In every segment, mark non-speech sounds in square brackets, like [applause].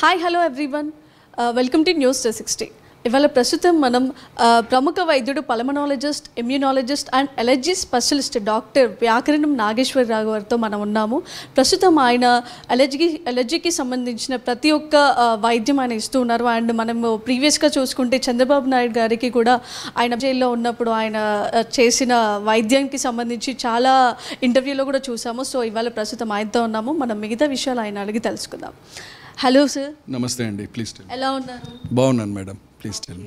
hi hello everyone welcome to news day sixty ఇవాళ ప్రస్తుతం మనం uh, ప్రముఖ వైద్యుడు pulmonologist immunologist and allergy specialist doctor Vyakaranam Nageswara Rao గారితో మనం ఉన్నాము ప్రస్తుతం ఆయన ఎలర్జీ ఎలర్జీకి సంబంధించిన ప్రతి ఒక్క uh, వైద్యం ఆయన ఇస్తూ ఉన్నారు అండ్ మనం ప్రీవియస్గా చూసుకుంటే చంద్రబాబు నాయుడు గారికి కూడా ఆయన జైల్లో ఉన్నప్పుడు ఆయన uh, చేసిన వైద్యానికి సంబంధించి చాలా ఇంటర్వ్యూలో కూడా చూసాము సో ఇవాళ ప్రస్తుతం ఆయనతో ఉన్నాము మనం మిగతా విషయాలు ఆయన అడిగి తెలుసుకుందాం హలో సార్ నమస్తే అండి ప్లీజ్ టెల్ ఎలా ఉన్నారు బాగున్నాను మేడం ప్లీజ్ టెల్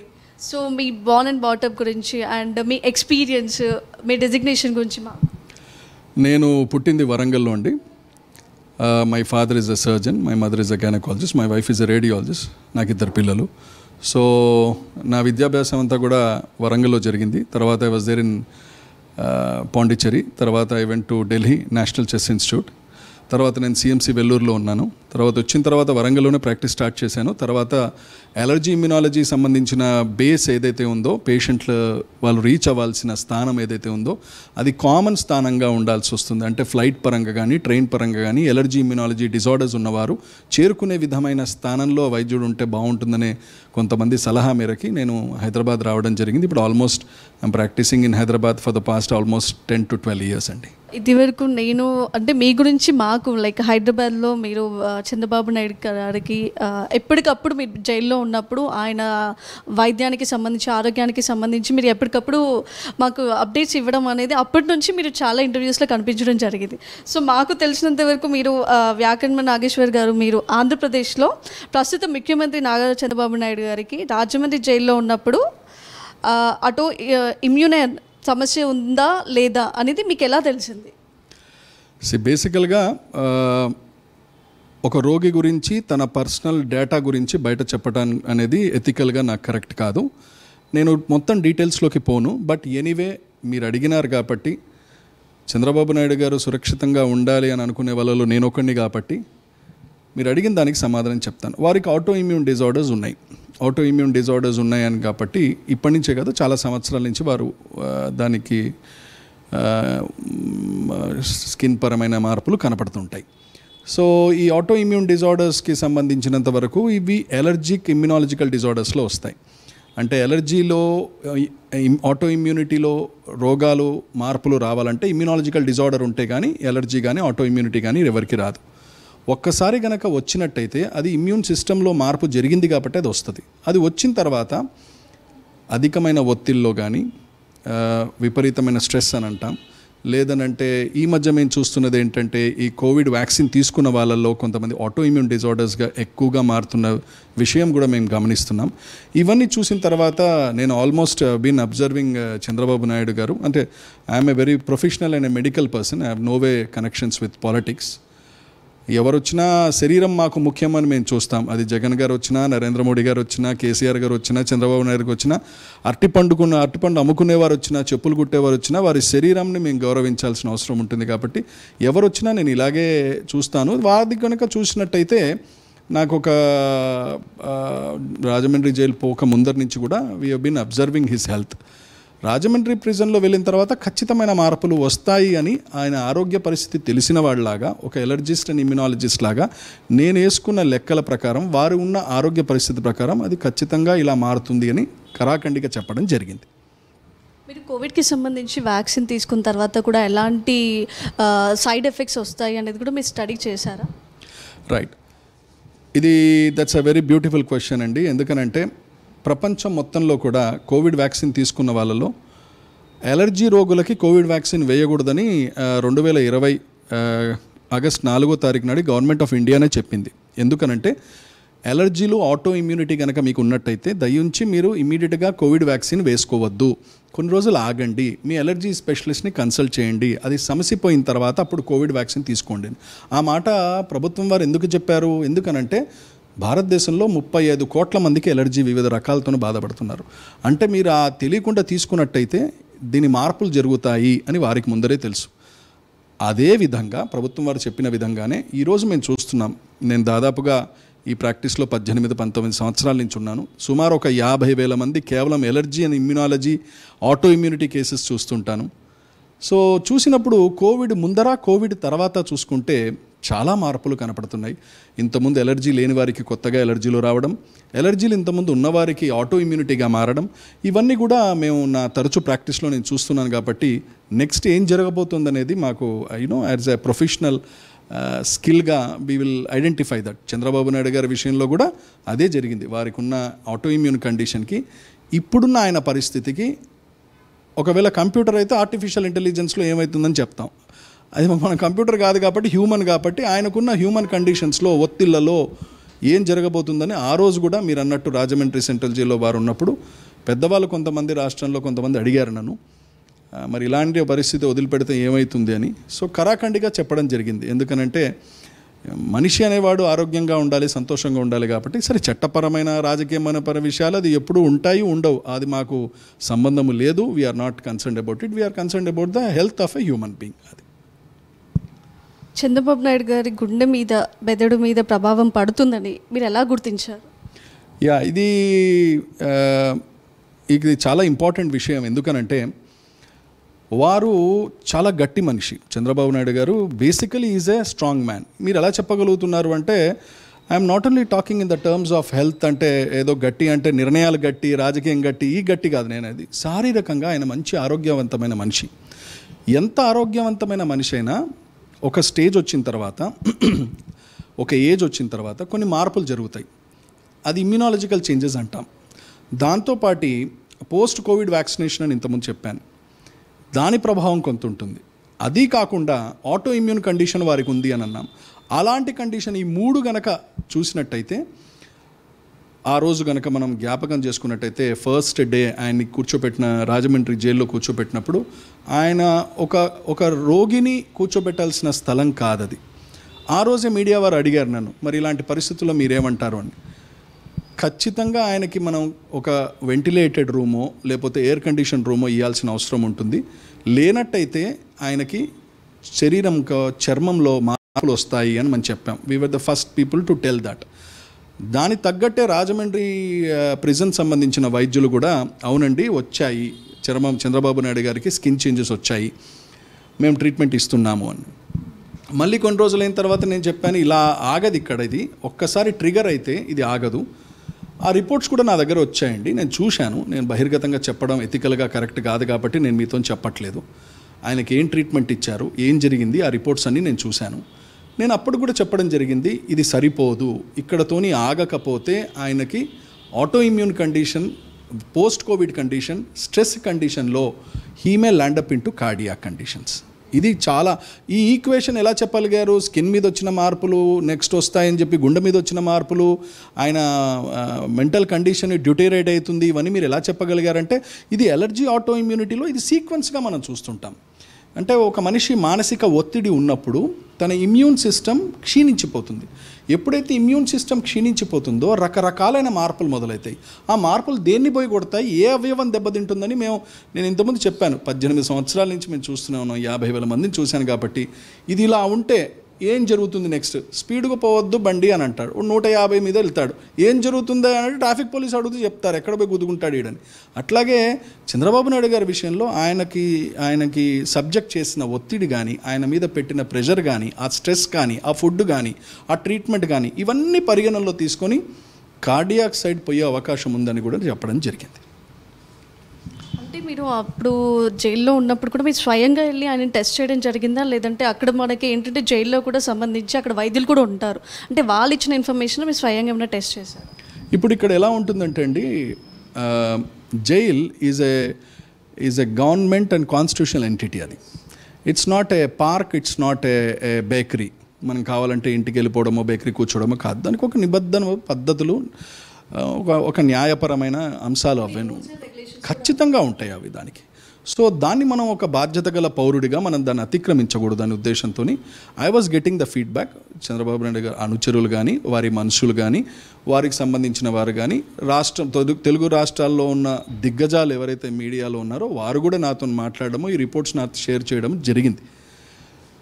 సో మీ బాన్ అండ్ బాటప్ గురించి అండ్ మీ ఎక్స్పీరియన్స్ మీ డెసిగ్నేషన్ గురించి మా నేను పుట్టింది వరంగల్లో అండి my father is a surgeon my mother is a gynaecologist my wife is a radiologist నాకు ఇద్దరు పిల్లలు సో నా విద్యాభ్యాసం అంతా కూడా వరంగల్లో జరిగింది తర్వాత I was there in Pondicherry తర్వాత I went to Delhi national chest institute తర్వాత నేను సిఎంసి వెల్లూరులో ఉన్నాను తర్వాత వచ్చిన తర్వాత వరంగల్లోనే ప్రాక్టీస్ స్టార్ట్ చేశాను తర్వాత అలర్జీ ఇమ్యునాలజీ సంబంధించిన బేస్ ఏదైతే ఉందో పేషెంట్లు వాళ్ళు రీచ్ అవ్వాల్సిన స్థానం ఏదైతే ఉందో అది కామన్ స్థానంగా ఉండాల్సి వస్తుంది అంటే ఫ్లైట్ పరంగా కానీ ట్రైన్ పరంగా కానీ ఎలర్జీ ఇమ్యునాలజీ డిజార్డర్స్ ఉన్నవారు చేరుకునే విధమైన స్థానంలో వైద్యుడు ఉంటే బాగుంటుందనే కొంతమంది సలహా మేరకి నేను హైదరాబాద్ రావడం జరిగింది ఇప్పుడు almost I'm practising in Hyderabad for the past almost ten to twelve years అండి ఇది వరకు నేను అంటే మీ గురించి మాకు లైక్ హైదరాబాద్లో మీరు చంద్రబాబు నాయుడు గారికి ఎప్పటికప్పుడు మీరు జైల్లో ఉన్నప్పుడు ఆయన వైద్యానికి సంబంధించి ఆరోగ్యానికి సంబంధించి మీరు ఎప్పటికప్పుడు మాకు అప్డేట్స్ ఇవ్వడం అనేది అప్పటి నుంచి మీరు చాలా ఇంటర్వ్యూస్లో కనిపించడం జరిగింది సో మాకు తెలిసినంత వరకు మీరు వ్యాకరణ నాగేశ్వర్ గారు మీరు ఆంధ్రప్రదేశ్లో ప్రస్తుతం ముఖ్యమంత్రి నాగా చంద్రబాబు నాయుడు గారికి రాజమండ్రి జైల్లో ఉన్నప్పుడు అటు ఇమ్యూనర్ సమస్య ఉందా లేదా అనేది మీకు ఎలా తెలిసింది బేసికల్గా ఒక రోగి గురించి తన పర్సనల్ డేటా గురించి బయట చెప్పడం అనేది ఎథికల్గా నాకు కరెక్ట్ కాదు నేను మొత్తం డీటెయిల్స్లోకి పోను బట్ ఎనీవే మీరు అడిగినారు కాబట్టి చంద్రబాబు నాయుడు గారు సురక్షితంగా ఉండాలి అని అనుకునే వాళ్ళలో నేను ఒకడిని కాబట్టి మీరు అడిగిన దానికి సమాధానం చెప్తాను వారికి ఆటో ఇమ్యూన్ డిజార్డర్స్ ఉన్నాయి ఆటో ఇమ్యూన్ డిజార్డర్స్ ఉన్నాయని కాబట్టి ఇప్పటి నుంచే కాదు చాలా సంవత్సరాల నుంచి వారు దానికి స్కిన్ పరమైన మార్పులు కనపడుతుంటాయి సో ఈ ఆటో ఇమ్యూన్ డిజార్డర్స్కి సంబంధించినంత వరకు ఇవి ఎలర్జిక్ ఇమ్యునాలజికల్ డిజార్డర్స్లో వస్తాయి అంటే ఎలర్జీలో ఆటో ఇమ్యూనిటీలో రోగాలు మార్పులు రావాలంటే ఇమ్యూనాలజికల్ డిజార్డర్ ఉంటే కానీ ఎలర్జీ కానీ ఆటో ఇమ్యూనిటీ కానీ ఎవరికి రాదు ఒక్కసారి గనక వచ్చినట్టయితే అది ఇమ్యూన్ సిస్టంలో మార్పు జరిగింది కాబట్టి అది వస్తుంది అది వచ్చిన తర్వాత అధికమైన ఒత్తిల్లో కానీ విపరీతమైన స్ట్రెస్ అని అంటాం లేదనంటే ఈ మధ్య మేము చూస్తున్నది ఏంటంటే ఈ కోవిడ్ వ్యాక్సిన్ తీసుకున్న వాళ్ళల్లో కొంతమంది ఆటో ఇమ్యూన్ డిజార్డర్స్గా ఎక్కువగా మారుతున్న విషయం కూడా మేము గమనిస్తున్నాం ఇవన్నీ చూసిన తర్వాత నేను almost been observing Chandrababu Naidu garu అంటే I'm a very professional and medical person I have no way connections with politics ఎవరొచ్చినా శరీరం మాకు ముఖ్యమని మేము చూస్తాం అది జగన్ గారు వచ్చినా నరేంద్ర మోడీ గారు వచ్చినా కేసీఆర్ గారు వచ్చినా చంద్రబాబు నాయుడు గారు వచ్చినా అరటి పండుకున్న అరటి పండు అమ్ముకునేవారు వచ్చినా చెప్పులు కుట్టేవారు వచ్చినా వారి శరీరంని మేము గౌరవించాల్సిన అవసరం ఉంటుంది కాబట్టి ఎవరు వచ్చినా నేను ఇలాగే చూస్తాను వారి కనుక చూసినట్టయితే నాకు ఒక రాజమండ్రి జైలు పోక ముందరి నుంచి కూడా we been observing his health Rajahmundry ప్రిజన్లో వెళ్ళిన తర్వాత ఖచ్చితమైన మార్పులు వస్తాయి అని ఆయన ఆరోగ్య పరిస్థితి తెలిసిన వాళ్ళలాగా ఒక ఎలర్జిస్ట్ అండ్ ఇమ్యునాలజిస్ట్ లాగా నేను వేసుకున్న లెక్కల ప్రకారం వారు ఉన్న ఆరోగ్య పరిస్థితి ప్రకారం అది ఖచ్చితంగా ఇలా మారుతుంది అని కరాఖండిగా చెప్పడం జరిగింది మీరు కోవిడ్కి సంబంధించి వ్యాక్సిన్ తీసుకున్న తర్వాత కూడా ఎలాంటి సైడ్ ఎఫెక్ట్స్ వస్తాయి అనేది కూడా మీరు స్టడీ చేశారా రైట్ ఇది that's a very beautiful question అండి ఎందుకనంటే ప్రపంచం మొత్తంలో కూడా కోవిడ్ వ్యాక్సిన్ తీసుకున్న వాళ్ళలో అలర్జీ రోగులకి కోవిడ్ వ్యాక్సిన్ వేయకూడదని రెండు వేల ఇరవై ఆగస్ట్ నాలుగో తారీఖు నాడు గవర్నమెంట్ ఆఫ్ ఇండియానే చెప్పింది ఎందుకనంటే అలర్జీలు ఆటో ఇమ్యూనిటీ కనుక మీకు ఉన్నట్టయితే దయ్యుంచి మీరు ఇమీడియట్గా కోవిడ్ వ్యాక్సిన్ వేసుకోవద్దు కొన్ని రోజులు ఆగండి మీ అలర్జీ స్పెషలిస్ట్ని కన్సల్ట్ చేయండి అది సమసిపోయిన తర్వాత అప్పుడు కోవిడ్ వ్యాక్సిన్ తీసుకోండి ఆ మాట ప్రభుత్వం వారు ఎందుకు చెప్పారు ఎందుకనంటే భారతదేశంలో ముప్పై ఐదు కోట్ల మందికి ఎలర్జీ వివిధ రకాలతోనే బాధపడుతున్నారు అంటే మీరు ఆ తెలియకుండా తీసుకున్నట్టయితే దీని మార్పులు జరుగుతాయి అని వారికి ముందరే తెలుసు అదే విధంగా ప్రభుత్వం వారు చెప్పిన విధంగానే ఈరోజు మేము చూస్తున్నాం నేను దాదాపుగా ఈ ప్రాక్టీస్లో పద్దెనిమిది పంతొమ్మిది సంవత్సరాల నుంచి ఉన్నాను సుమారు ఒక యాభై వేల మంది కేవలం allergy and immunology auto immunity cases చూస్తుంటాను సో చూసినప్పుడు కోవిడ్ ముందర కోవిడ్ తర్వాత చూసుకుంటే చాలా మార్పులు కనపడుతున్నాయి ఇంతకుముందు ఎలర్జీ లేని వారికి కొత్తగా ఎలర్జీలు రావడం ఎలర్జీలు ఇంతకుముందు ఉన్నవారికి ఆటో ఇమ్యూనిటీగా మారడం ఇవన్నీ కూడా మేము నా తరచు ప్రాక్టీస్లో నేను చూస్తున్నాను కాబట్టి నెక్స్ట్ ఏం జరగబోతుందనేది మాకు యూనో యాజ్ ఎ ప్రొఫెషనల్ స్కిల్గా we will identify that Chandrababu Naidu గారి విషయంలో కూడా అదే జరిగింది వారికి ఉన్న ఆటో ఇమ్యూన్ కండిషన్కి ఇప్పుడున్న ఆయన పరిస్థితికి ఒకవేళ కంప్యూటర్ అయితే ఆర్టిఫిషియల్ ఇంటెలిజెన్స్లో ఏమవుతుందని చెప్తాం అది మన కంప్యూటర్ కాదు కాబట్టి హ్యూమన్ కాబట్టి ఆయనకున్న హ్యూమన్ కండిషన్స్లో ఒత్తిళ్లలో ఏం జరగబోతుందని ఆ రోజు కూడా మీరు అన్నట్టు రాజమండ్రి సెంట్రల్ జైల్లో వారు ఉన్నప్పుడు పెద్దవాళ్ళు కొంతమంది రాష్ట్రంలో కొంతమంది అడిగారు నన్ను మరి ఇలాంటి పరిస్థితి వదిలిపెడితే ఏమవుతుంది అని సో కరాఖండిగా చెప్పడం జరిగింది ఎందుకనంటే మనిషి అనేవాడు ఆరోగ్యంగా ఉండాలి సంతోషంగా ఉండాలి కాబట్టి సరే చట్టపరమైన రాజకీయమైన విషయాలు అది ఎప్పుడూ ఉంటాయి ఉండవు అది మాకు సంబంధము లేదు we are not concern about it we are concern about the health of a human being అది చంద్రబాబు నాయుడు గారి గుండె మీద బెదడు మీద ప్రభావం పడుతుందని మీరు ఎలా గుర్తించారు యా ఇది ఇది చాలా ఇంపార్టెంట్ విషయం ఎందుకనంటే వారు చాలా గట్టి మనిషి Chandrababu Naidu garu basically is a strong man మీరు ఎలా చెప్పగలుగుతున్నారు అంటే I'm not only talking in the terms of health అంటే ఏదో గట్టి అంటే నిర్ణయాలు గట్టి రాజకీయం గట్టి ఈ గట్టి కాదు నేను అది శారీరకంగా ఆయన మంచి ఆరోగ్యవంతమైన మనిషి ఎంత ఆరోగ్యవంతమైన మనిషి అయినా ఒక స్టేజ్ వచ్చిన తర్వాత [clears throat] ఒక ఏజ్ వచ్చిన తర్వాత కొన్ని మార్పులు జరుగుతాయి అది ఇమ్యూనాలజికల్ చేంజెస్ అంటాం దాంతోపాటి పోస్ట్ కోవిడ్ వ్యాక్సినేషన్ అని ఇంతకుముందు చెప్పాను దాని ప్రభావం కొంత ఉంటుంది అది కాకుండా ఆటో ఇమ్యూన్ కండిషన్ వారికి ఉంది అని అన్నాం అలాంటి కండిషన్ ఈ మూడు గనక చూసినట్టయితే ఆ రోజు గనక మనం జ్ఞాపకం చేసుకున్నట్టయితే ఫస్ట్ డే ఆయన్ని కూర్చోపెట్టిన రాజమండ్రి జైల్లో కూర్చోపెట్టినప్పుడు ఆయన ఒక ఒక రోగిని కూర్చోబెట్టాల్సిన స్థలం కాదది ఆ రోజే మీడియా వారు అడిగారు నన్ను మరి ఇలాంటి పరిస్థితుల్లో మీరేమంటారు అని ఖచ్చితంగా ఆయనకి మనం ఒక వెంటిలేటెడ్ రూమో లేకపోతే ఎయిర్ కండిషన్ రూమో ఇవ్వాల్సిన అవసరం ఉంటుంది లేనట్టయితే ఆయనకి శరీరం చర్మంలో మార్పులు వస్తాయి అని మనం చెప్పాం we were the first people to tell that దాని తగ్గట్టే రాజమండ్రి ప్రిజన్ సంబంధించిన వైద్యులు కూడా అవునండి వచ్చాయి చర్మం చంద్రబాబు నాయుడు గారికి స్కిన్ చేంజెస్ వచ్చాయి మేము ట్రీట్మెంట్ ఇస్తున్నాము అని మళ్ళీ కొన్ని రోజులైన తర్వాత నేను చెప్పాను ఇలా ఆగదు ఇక్కడ ఇది ఒక్కసారి ట్రిగర్ అయితే ఇది ఆగదు ఆ రిపోర్ట్స్ కూడా నా దగ్గర వచ్చాయండి నేను చూశాను నేను బహిర్గతంగా చెప్పడం ఎథికల్గా కరెక్ట్ కాదు కాబట్టి నేను మీతో చెప్పట్లేదు ఆయనకి ఏం ట్రీట్మెంట్ ఇచ్చారు ఏం జరిగింది ఆ రిపోర్ట్స్ అన్నీ నేను చూశాను నేను అప్పుడు కూడా చెప్పడం జరిగింది ఇది సరిపోదు ఇక్కడతోని ఆగకపోతే ఆయనకి auto immune condition post covid condition stress కండిషన్లో he may land up into conditions ఇది చాలా ఈ ఈక్వేషన్ ఎలా చెప్పగలిగారు స్కిన్ మీద వచ్చిన మార్పులు నెక్స్ట్ వస్తాయని చెప్పి గుండె మీద వచ్చిన మార్పులు ఆయన మెంటల్ కండిషన్ డ్యూటేరేట్ అవుతుంది ఇవన్నీ మీరు ఎలా చెప్పగలిగారంటే ఇది ఎలర్జీ ఆటో ఇమ్యూనిటీలో ఇది సీక్వెన్స్గా మనం చూస్తుంటాం అంటే ఒక మనిషి మానసిక ఒత్తిడి ఉన్నప్పుడు తన ఇమ్యూన్ సిస్టమ్ క్షీణించిపోతుంది ఎప్పుడైతే ఇమ్యూన్ సిస్టమ్ క్షీణించిపోతుందో రకరకాలైన మార్పులు మొదలవుతాయి ఆ మార్పులు దేన్ని పోయి కొడతాయి ఏ అవయవం దెబ్బతింటుందని మేము నేను ఇంతకుముందు చెప్పాను పద్దెనిమిది సంవత్సరాల నుంచి మేము చూస్తున్నాను యాభై వేల మందిని చూశాను కాబట్టి ఇది ఇలా ఉంటే ఏం జరుగుతుంది నెక్స్ట్ స్పీడ్గా పోవద్దు బండి అని అంటాడు నూట యాభై మీద వెళ్తాడు ఏం జరుగుతుంది అని ట్రాఫిక్ పోలీస్ అడుగుతూ చెప్తారు ఎక్కడ పోయి గుద్దుకుంటాడు ఈడని అట్లాగే చంద్రబాబు నాయుడు గారి విషయంలో ఆయనకి ఆయనకి సబ్జెక్ట్ చేసిన ఒత్తిడి కానీ ఆయన మీద పెట్టిన ప్రెషర్ కానీ ఆ స్ట్రెస్ కానీ ఆ ఫుడ్ కానీ ఆ ట్రీట్మెంట్ కానీ ఇవన్నీ పరిగణనలో తీసుకొని కార్డియాక్ సైడ్ పోయే అవకాశం ఉందని కూడా చెప్పడం జరిగింది అంటే మీరు అప్పుడు జైల్లో ఉన్నప్పుడు కూడా మీరు స్వయంగా వెళ్ళి ఆయన టెస్ట్ చేయడం జరిగిందా లేదంటే అక్కడ మనకి ఏంటంటే జైల్లో కూడా సంబంధించి అక్కడ వైద్యులు కూడా ఉంటారు అంటే వాళ్ళు ఇచ్చిన ఇన్ఫర్మేషన్ మీరు స్వయంగా ఏమైనా టెస్ట్ చేశారు ఇప్పుడు ఇక్కడ ఎలా ఉంటుందంటే అండి jail is a is a government and constitutional entity అది it's not a park it's not a bakery మనం కావాలంటే ఇంటికి వెళ్ళిపోవడమో బేకరీ కూర్చోవడమో కాదు దానికి ఒక నిబద్ధన పద్ధతులు ఒక ఒక న్యాయపరమైన అంశాలు అవ్వను ఖచ్చితంగా ఉంటాయి అవి దానికి సో దాన్ని మనం ఒక బాధ్యత గల పౌరుడిగా మనం దాన్ని అతిక్రమించకూడదు అనే ఉద్దేశంతో I was getting the feedback Chandrababu Naidu గారు అనుచరులు కానీ వారి మనుషులు కానీ వారికి సంబంధించిన వారు కానీ రాష్ట్రం తెలుగు రాష్ట్రాల్లో ఉన్న దిగ్గజాలు ఎవరైతే మీడియాలో ఉన్నారో వారు కూడా నాతో మాట్లాడడము ఈ రిపోర్ట్స్ నాతో షేర్ చేయడం జరిగింది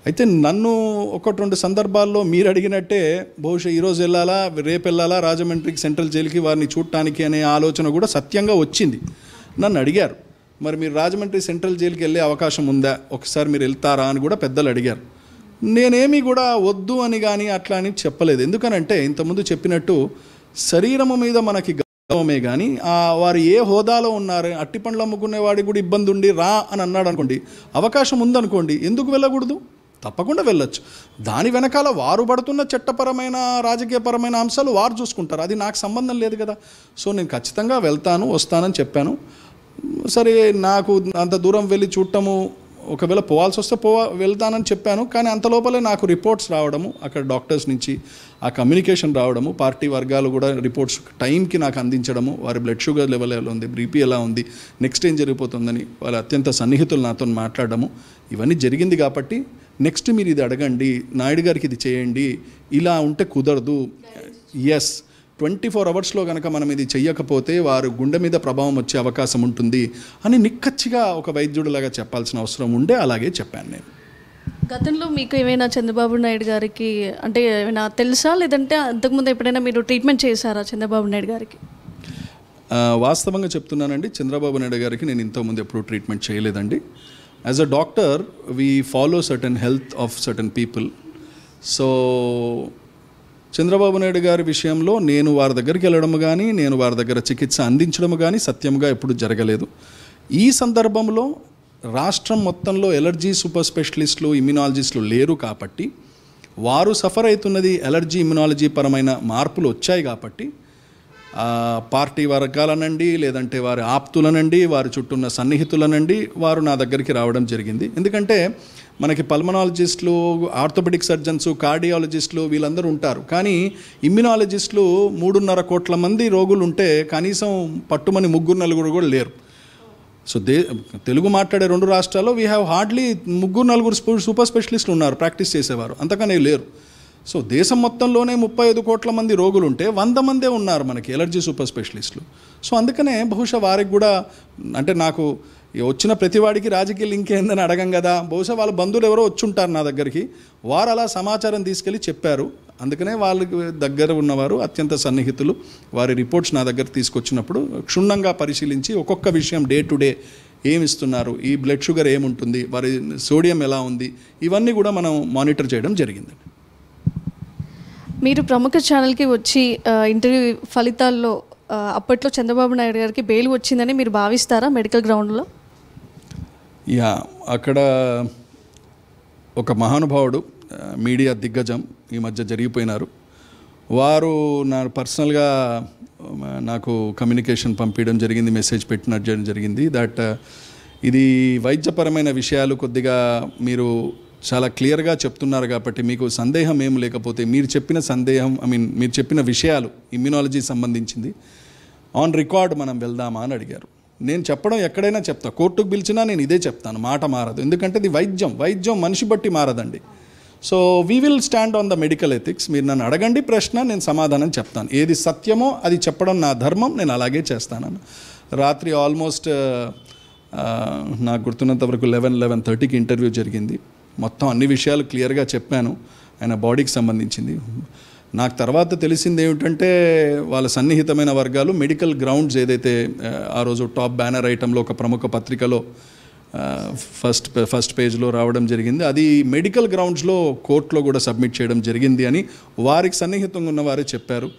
అయితే నన్ను ఒకటి రెండు సందర్భాల్లో మీరు అడిగినట్టే బహుశా ఈరోజు వెళ్ళాలా రేపు వెళ్ళాలా రాజమండ్రికి సెంట్రల్ జైలుకి వారిని చూడటానికి అనే ఆలోచన కూడా సత్యంగా వచ్చింది నన్ను అడిగారు మరి మీరు రాజమండ్రి సెంట్రల్ జైలుకి వెళ్ళే అవకాశం ఉందా ఒకసారి మీరు వెళ్తారా అని కూడా పెద్దలు అడిగారు నేనేమి కూడా వద్దు అని కానీ అట్లా అని చెప్పలేదు ఎందుకనంటే ఇంతకుముందు చెప్పినట్టు శరీరము మీద మనకి గౌరవమే కానీ వారు ఏ హోదాలో ఉన్నారు అట్టి పండ్లు అమ్ముకునేవాడికి కూడా ఇబ్బంది ఉండి రా అని అన్నాడు అనుకోండి అవకాశం ఉందనుకోండి ఎందుకు వెళ్ళకూడదు తప్పకుండా వెళ్ళొచ్చు దాని వెనకాల వారు పడుతున్న చట్టపరమైన రాజకీయపరమైన అంశాలు వారు చూసుకుంటారు అది నాకు సంబంధం లేదు కదా సో నేను ఖచ్చితంగా వెళ్తాను వస్తానని చెప్పాను సరే నాకు అంత దూరం వెళ్ళి చూడటము ఒకవేళ పోవాల్సి వస్తే పోవా వెళ్తానని చెప్పాను కానీ అంత లోపలే నాకు రిపోర్ట్స్ రావడము అక్కడ డాక్టర్స్ నుంచి ఆ కమ్యూనికేషన్ రావడము పార్టీ వర్గాలు కూడా రిపోర్ట్స్ టైంకి నాకు అందించడము వారి బ్లడ్ షుగర్ లెవెల్ ఎలా ఉంది బీపీ ఎలా ఉంది నెక్స్ట్ ఏం జరిగిపోతుందని వాళ్ళ అత్యంత సన్నిహితులు నాతో మాట్లాడడము ఇవన్నీ జరిగింది కాబట్టి నెక్స్ట్ మీరు ఇది అడగండి నాయుడు గారికి ఇది చేయండి ఇలా ఉంటే కుదరదు ఎస్ ట్వంటీ ఫోర్ అవర్స్లో కనుక మనం ఇది చెయ్యకపోతే వారు గుండె మీద ప్రభావం వచ్చే అవకాశం ఉంటుంది అని నిక్కచ్చిగా ఒక వైద్యుడిలాగా చెప్పాల్సిన అవసరం ఉండే అలాగే చెప్పాను నేను గతంలో మీకు ఏమైనా చంద్రబాబు నాయుడు గారికి అంటే ఏమైనా తెలుసా లేదంటే అంతకుముందు ఎప్పుడైనా మీరు ట్రీట్మెంట్ చేశారా చంద్రబాబు నాయుడు గారికి వాస్తవంగా చెప్తున్నానండి చంద్రబాబు నాయుడు గారికి నేను ఇంతకుముందు ఎప్పుడు ట్రీట్మెంట్ చేయలేదండి as a doctor we follow certain health of certain people so Chandrababu Naidu గారి విషయంలో నేను వారి దగ్గరికి వెళ్ళడం కానీ నేను వారి దగ్గర చికిత్స అందించడం కానీ సత్యంగా ఎప్పుడు జరగలేదు ఈ సందర్భంలో రాష్ట్రం మొత్తంలో ఎలర్జీ సూపర్ స్పెషలిస్టులు ఇమ్యునాలజిస్టులు లేరు కాబట్టి వారు సఫర్ అవుతున్నది ఎలర్జీ ఇమ్యునాలజీ పరమైన మార్పులు వచ్చాయి కాబట్టి పార్టీ వర్గాలనండి లేదంటే వారి ఆప్తులనండి వారి ఉన్న సన్నిహితులనండి వారు నా దగ్గరికి రావడం జరిగింది ఎందుకంటే మనకి పల్మనాలజిస్టులు ఆర్థోపెడిక్ సర్జన్స్ కార్డియాలజిస్టులు వీళ్ళందరూ ఉంటారు కానీ ఇమ్యునాలజిస్టులు మూడున్నర కోట్ల మంది రోగులు ఉంటే కనీసం పట్టుమని ముగ్గురు నలుగురు కూడా లేరు సో దే తెలుగు మాట్లాడే రెండు రాష్ట్రాల్లో వీ హ్యావ్ హార్డ్లీ ముగ్గురు నలుగురు సూపర్ స్పెషలిస్టులు ఉన్నారు ప్రాక్టీస్ చేసేవారు అంతకనే లేరు సో దేశం మొత్తంలోనే ముప్పై ఐదు కోట్ల మంది రోగులు ఉంటే వంద మందే ఉన్నారు మనకి ఎలర్జీ సూపర్ స్పెషలిస్టులు సో అందుకనే బహుశా వారికి కూడా అంటే నాకు వచ్చిన ప్రతివాడికి రాజకీయ లింక్ ఏందని అడగం కదా బహుశా వాళ్ళ బంధువులు ఎవరో వచ్చి ఉంటారు నా దగ్గరికి వారు అలా సమాచారం తీసుకెళ్ళి చెప్పారు అందుకనే వాళ్ళకి దగ్గర ఉన్నవారు అత్యంత సన్నిహితులు వారి రిపోర్ట్స్ నా దగ్గర తీసుకొచ్చినప్పుడు క్షుణ్ణంగా పరిశీలించి ఒక్కొక్క విషయం డే టు డే ఏమిస్తున్నారు ఈ బ్లడ్ షుగర్ ఏముంటుంది వారి సోడియం ఎలా ఉంది ఇవన్నీ కూడా మనం మానిటర్ చేయడం జరిగిందండి మీరు ప్రముఖ ఛానల్కి వచ్చి ఇంటర్వ్యూ ఫలితాల్లో అప్పట్లో చంద్రబాబు నాయుడు గారికి బెయిల్ వచ్చిందని మీరు భావిస్తారా మెడికల్ గ్రౌండ్లో యా అక్కడ ఒక మహానుభావుడు మీడియా దిగ్గజం ఈ మధ్య జరిగిపోయినారు వారు నా పర్సనల్గా నాకు కమ్యూనికేషన్ పంపించడం జరిగింది మెసేజ్ పెట్టినట్టు జరిగింది దట్ ఇది వైద్యపరమైన విషయాలు కొద్దిగా మీరు చాలా క్లియర్గా చెప్తున్నారు కాబట్టి మీకు సందేహం ఏం లేకపోతే మీరు చెప్పిన సందేహం ఐ మీన్ మీరు చెప్పిన విషయాలు ఇమ్యూనాలజీ సంబంధించింది ఆన్ రికార్డ్ మనం వెళ్దామా అని అడిగారు నేను చెప్పడం ఎక్కడైనా చెప్తా కోర్టుకు పిలిచినా నేను ఇదే చెప్తాను మాట మారదు ఎందుకంటే ఇది వైద్యం వైద్యం మనిషి బట్టి మారదండి so we will stand on the medical ethics మీరు నన్ను అడగండి ప్రశ్న నేను సమాధానం చెప్తాను ఏది సత్యమో అది చెప్పడం నా ధర్మం నేను అలాగే చేస్తానని రాత్రి ఆల్మోస్ట్ uh, uh, నాకు గుర్తున్నంత వరకు లెవెన్ లెవెన్ థర్టీకి ఇంటర్వ్యూ జరిగింది మొత్తం అన్ని విషయాలు క్లియర్గా చెప్పాను ఆయన బాడీకి సంబంధించింది నాకు తర్వాత తెలిసింది ఏమిటంటే వాళ్ళ సన్నిహితమైన వర్గాలు మెడికల్ గ్రౌండ్స్ ఏదైతే ఆ రోజు టాప్ బ్యానర్ ఐటెంలో ఒక ప్రముఖ పత్రికలో ఫస్ట్ ఫస్ట్ పేజ్లో రావడం జరిగింది అది మెడికల్ గ్రౌండ్స్లో కోర్టులో కూడా సబ్మిట్ చేయడం జరిగింది అని వారికి సన్నిహితంగా ఉన్న వారే చెప్పారు